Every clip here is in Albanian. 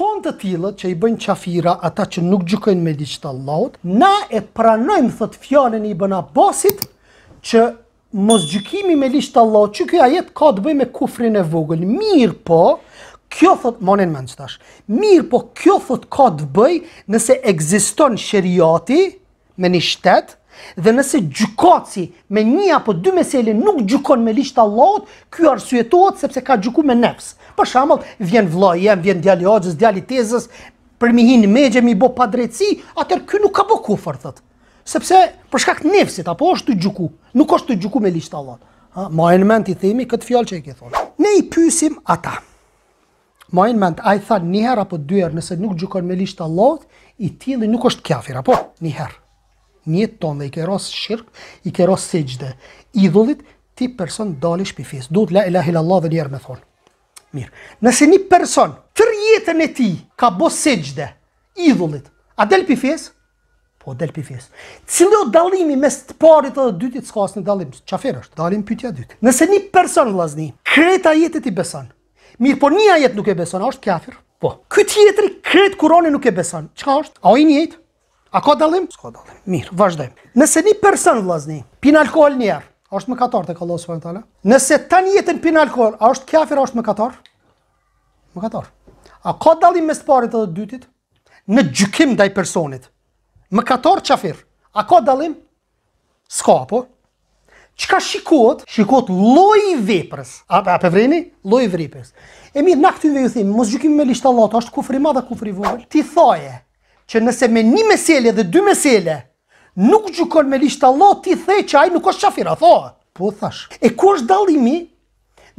fond të që i bëjnë qafira ata që nuk gjykojnë me diçtë Allahut, na e pranojmë thot fjalën i bëna basit, që mos gjykimi me liçtë Allahut, që ky ajet ka të bëjnë me kufrin e vogël. Mirë po, kjo thot monen mend tash. Mirë po, kjo thot ka të bëjnë, nëse ekziston shëriati me një shtet, Dhe nëse gjukaci me një apo dy meselin nuk gjukon me lishtë Allahot, kjo arsujetohet sepse ka gjuku me nefs. Për shamëll, vjen vlaj, jem, vjen djali agjës, djali tezës, për mi hinë me gjemi bo pa drejtësi, atër kjo nuk ka bo kufër, thët. Sepse përshka të nefsit, apo është të gjuku, nuk është të gjuku me lishtë Allahot. Ma e në mend i themi këtë fjallë që i ke thonë. Ne i pysim ata. Ma e në mend, a i tha njëherë apo dyherë nëse nuk gjukon me lishtë Allahot, i tili nuk është kjafir, apo njëherë njëtë tonë dhe i ke rasë i ke rasë idhullit, ti person dalish për fjesë. Duhet la ilahil Allah dhe njerë me thonë. Mirë. Nëse një person, tër jetën e ti, ka bo sejgjde, idhullit, a del për fjesë? Po, del për fjesë. Cilë o dalimi mes të parit dhe dytit s'ka asë një dalim? Qafer është? Dalim pytja dytë. Nëse një person, vlazni, kreta jetët i beson. Mirë, po një jetë nuk e beson, a është kafir? Po. Këtë jetëri kretë kurone nuk e beson. Qa është? A o jetë? A ka dalim? Ska dalim. Mirë, vazhdojmë. Nëse një person vlazni, pin alkohol njerë, a është më katar të kallohë tala. Nëse të një jetën pin alkohol, a është kjafir, a është më katar? Më katar. A ka dalim mes parit edhe dytit? Në gjykim dhe i personit. Më katar qafir. A ka dalim? Ska, po. Qka shikot? Shikot loj i veprës. A, a vreni? Loj i vripës. E mirë, në këtyve ju thimë, mos gjykim me lishtë Allah, të është kufri madha kufri vojlë. Ti thaje, që nëse me një meselje dhe dy meselje, nuk gjukon me lishtë Allah, ti the që ajë nuk është qafira, thoa. Po, thash. E ku është dalimi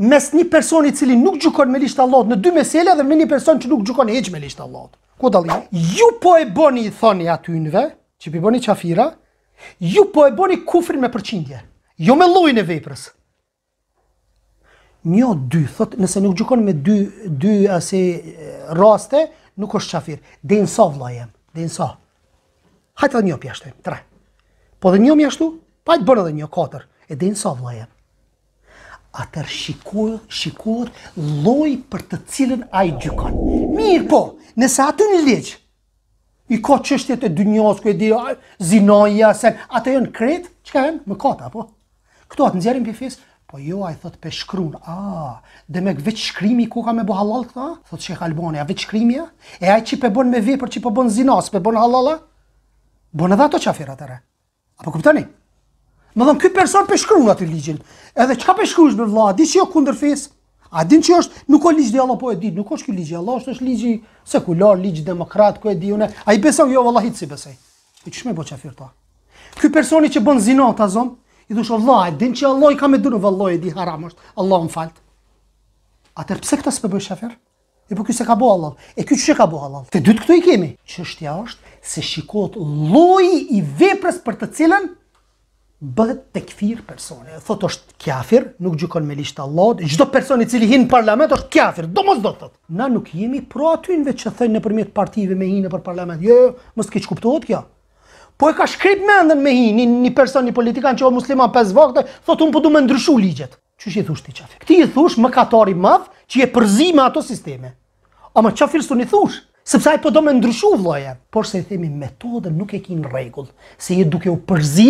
mes një personi cili nuk gjukon me lishtë Allah në dy meselje dhe me një person që nuk gjukon e me lishtë Allah? Ku dalimi? Ju po e boni po i thoni atynve, që pi boni qafira, ju po e boni kufrin me përqindje, jo me lojnë e veprës. Një dy, thot, nëse nuk gjukon me dy, dy asi raste, nuk është qafir. Dhe në sovla jemë dhe nësa. Hajtë dhe një pjeshtë, tre. Po dhe një mjeshtu, pa të bërë dhe një katër, e dhe nësa vla jetë. A tër loj për të cilën a i gjykon. Mirë po, nëse atë një leqë, i ka qështjet e dy e këtë i dhe zinoja, atë e në kretë, që ka e në më kata, po? Këto atë nëzjerim për fisë, Po jo, a i thot pe shkrun, a, dhe me veç shkrimi ku ka me bo halal këta? Thot shekha Albani, kalboni, a veç shkrimi ja? E a i që pe bon me vepër që po bon zinas, pe bon halala? Bon edhe ato qafira të re. Apo këptoni? Më dhëmë, këj person pe shkrun atë i ligjin. Edhe ka pe shkrun me vla, a di që jo kunder A din që është, nuk o ligjë di Allah, po e di, nuk është kjo ligjë Allah, është është ligjë sekular, ligjë ku e jo, personi që bën i dhush Allah, din që Allah i ka me Allah e di haram është, Allah më faltë. Atër pëse këtë së përbëj shafer? E për po, kjo se ka bo halal. E kjo që që ka bo halal? Të dytë këtu i kemi. Qështja është se shikot loj i veprës për të cilën bëhet të këfir personi. Thot është kjafir, nuk gjukon me lishtë Allah, gjdo personi cili hinë parlament është kjafir, do mos do tëtë. Na nuk jemi pro atynve që thënë në përmjet partive me hinë për parlament. Jo, jo, jo mos mështë kuptohet kjo po e ka shkrip me ndën me hi, një, një person, një politikan që o musliman 5 vakte, thot unë po du me ndryshu ligjet. Që që i thush ti qafir? Këti i thush më katari madh që i e përzi me ato sisteme. A më qafir së një thush? Sepse ai po do me ndryshu vloje. Por se i themi metodën nuk e kin regull, se i duke u përzi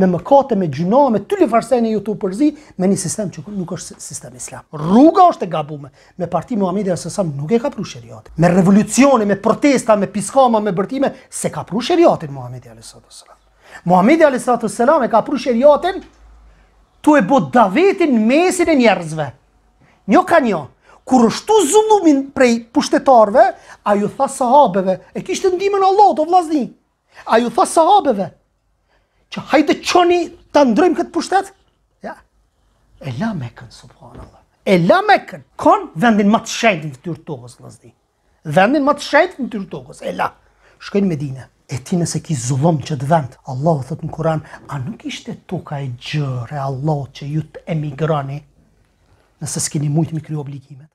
me mëkate, me gjuna, me ty li farseni ju të përzi, me një sistem që nuk është sistem islam. Rruga është e gabume, me parti Muhammed e Sësam nuk e ka pru shëriatë. Me revolucioni, me protesta, me piskama, me bërtime, se ka pru shëriatën Muhammed e Sësam. Muhammed e Sësam e ka pru shëriatën, të e bo davetin mesin e njerëzve. Njo ka njo, kur është tu zullumin prej pushtetarve, a ju tha sahabeve, e kishtë ndimin Allah të vlazni, a ju tha sahabeve, që hajtë qoni të ndrojmë këtë pushtet, ja, e la me kën, e la me kon vendin më të shajtë në të tokës, togës, lëzdi, vendin më të shajtë në të tokës. e la, shkojnë me dine, e ti nëse ki zullom që të vend, Allah o thëtë në Koran, a nuk ishte toka e gjërë, e Allah që ju të emigrani, nëse s'kini mujtë mi kryo obligime.